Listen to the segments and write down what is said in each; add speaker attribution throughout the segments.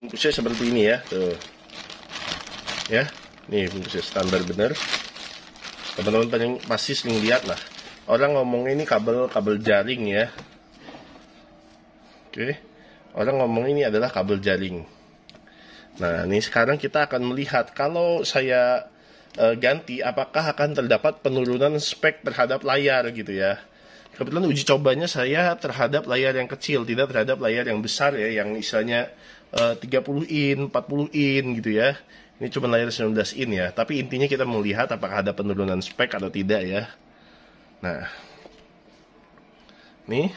Speaker 1: bungkusnya seperti ini ya tuh ya nih bungkusnya standar bener teman-teman paling pasti sering lihat lah orang ngomong ini kabel kabel jaring ya oke orang ngomong ini adalah kabel jaring nah ini sekarang kita akan melihat kalau saya e, ganti apakah akan terdapat penurunan spek terhadap layar gitu ya kebetulan uji cobanya saya terhadap layar yang kecil tidak terhadap layar yang besar ya yang misalnya Eh, tiga 30 in, 40 in gitu ya. Ini cuma layar 19 in ya, tapi intinya kita melihat apakah ada penurunan spek atau tidak ya. Nah. ini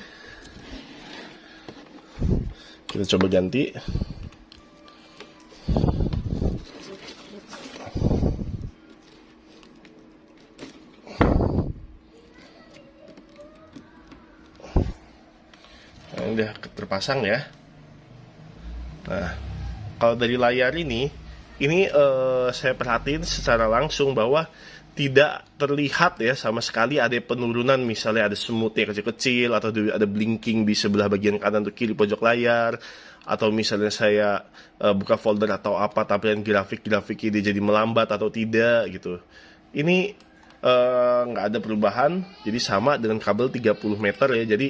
Speaker 1: Kita coba ganti. Nah, ini udah terpasang ya. Nah, kalau dari layar ini, ini uh, saya perhatiin secara langsung bahwa tidak terlihat ya sama sekali ada penurunan misalnya ada semut yang kecil-kecil atau ada blinking di sebelah bagian kanan atau kiri pojok layar atau misalnya saya uh, buka folder atau apa tampilan grafik-grafik ini jadi melambat atau tidak gitu ini eh, nggak uh, ada perubahan jadi sama dengan kabel 30 meter ya jadi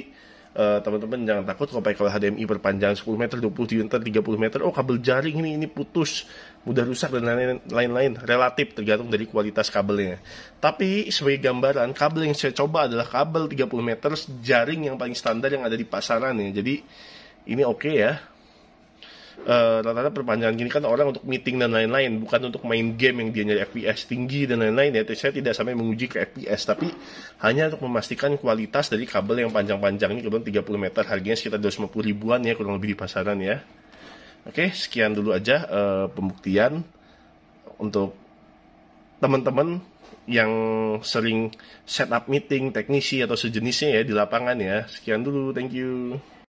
Speaker 1: Eh, teman-teman uh, jangan takut kalau pakai kabel HDMI berpanjang 10 meter, 20 meter, 30 meter, oh kabel jaring ini ini putus, mudah rusak dan lain-lain, relatif tergantung dari kualitas kabelnya. Tapi sebagai gambaran, kabel yang saya coba adalah kabel 30 meter jaring yang paling standar yang ada di pasaran ya. Jadi ini oke okay ya Eh, rata-rata uh, perpanjangan gini kan orang untuk meeting dan lain-lain bukan untuk main game yang dia nyari FPS tinggi dan lain-lain ya saya tidak sampai menguji ke FPS tapi hanya untuk memastikan kualitas dari kabel yang panjang-panjang ini kebetulan 30 meter harganya sekitar 250 ribuan ya kurang lebih di pasaran ya oke sekian dulu aja uh, pembuktian untuk teman-teman yang sering setup meeting teknisi atau sejenisnya ya di lapangan ya sekian dulu thank you